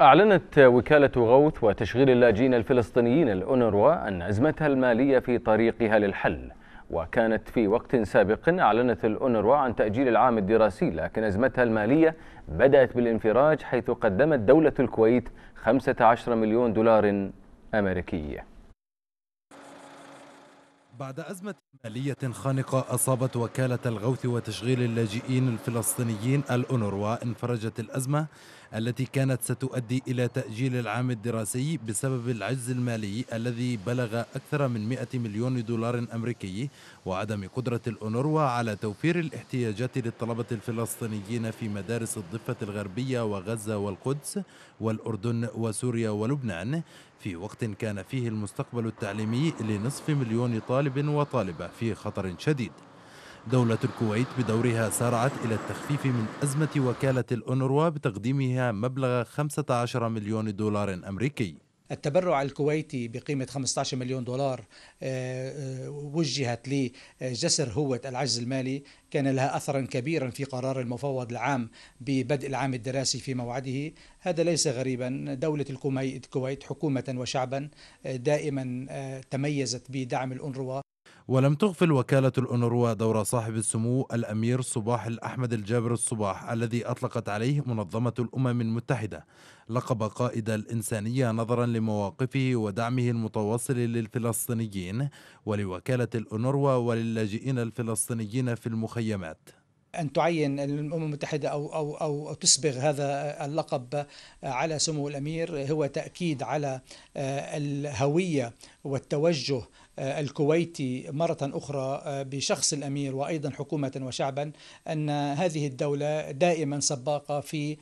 أعلنت وكالة غوث وتشغيل اللاجئين الفلسطينيين الأونروا أن أزمتها المالية في طريقها للحل وكانت في وقت سابق أعلنت الأونروا عن تأجيل العام الدراسي لكن أزمتها المالية بدأت بالانفراج حيث قدمت دولة الكويت 15 مليون دولار أمريكي بعد أزمة مالية خانقة أصابت وكالة الغوث وتشغيل اللاجئين الفلسطينيين الأونروا انفرجت الأزمة التي كانت ستؤدي إلى تأجيل العام الدراسي بسبب العجز المالي الذي بلغ أكثر من 100 مليون دولار أمريكي وعدم قدرة الأونروا على توفير الاحتياجات للطلبة الفلسطينيين في مدارس الضفة الغربية وغزة والقدس والأردن وسوريا ولبنان في وقت كان فيه المستقبل التعليمي لنصف مليون طالب وطالبة في خطر شديد دولة الكويت بدورها سارعت إلى التخفيف من أزمة وكالة الأونروا بتقديمها مبلغ 15 مليون دولار أمريكي التبرع الكويتي بقيمة 15 مليون دولار آه، آه، وجهت لجسر هوة العجز المالي كان لها أثرا كبيرا في قرار المفوض العام ببدء العام الدراسي في موعده هذا ليس غريبا دولة الكويت حكومة وشعبا آه، دائما تميزت بدعم الأنروا ولم تغفل وكالة الأونروا دور صاحب السمو الأمير صباح الأحمد الجابر الصباح الذي أطلقت عليه منظمة الأمم المتحدة لقب قائد الإنسانية نظرا لمواقفه ودعمه المتواصل للفلسطينيين ولوكالة الأونروا وللاجئين الفلسطينيين في المخيمات ان تعين الامم المتحده او او او تسبغ هذا اللقب على سمو الامير هو تاكيد على آه، الهويه والتوجه آه، الكويتي مرة أخرى آه، بشخص الأمير وأيضا حكومة وشعبا أن هذه الدولة دائما سباقة في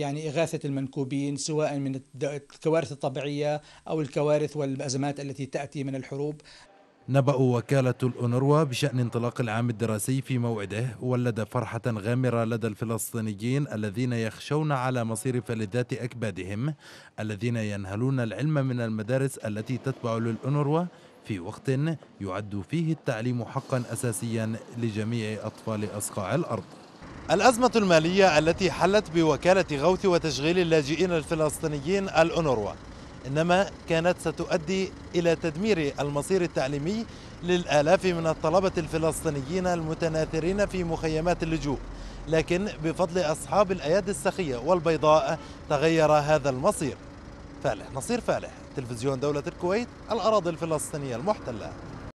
يعني إغاثة المنكوبين سواء من الكوارث الطبيعية أو الكوارث والأزمات التي تأتي من الحروب نبأ وكالة الأونروا بشأن انطلاق العام الدراسي في موعده ولد فرحة غامرة لدى الفلسطينيين الذين يخشون على مصير فلذات أكبادهم الذين ينهلون العلم من المدارس التي تتبع للأونروا في وقت يعد فيه التعليم حقا أساسيا لجميع أطفال أصقاع الأرض الأزمة المالية التي حلت بوكالة غوث وتشغيل اللاجئين الفلسطينيين الأونروا إنما كانت ستؤدي إلى تدمير المصير التعليمي للآلاف من الطلبة الفلسطينيين المتناثرين في مخيمات اللجوء لكن بفضل أصحاب الأيادي السخية والبيضاء تغير هذا المصير فالح نصير فالح تلفزيون دولة الكويت الأراضي الفلسطينية المحتلة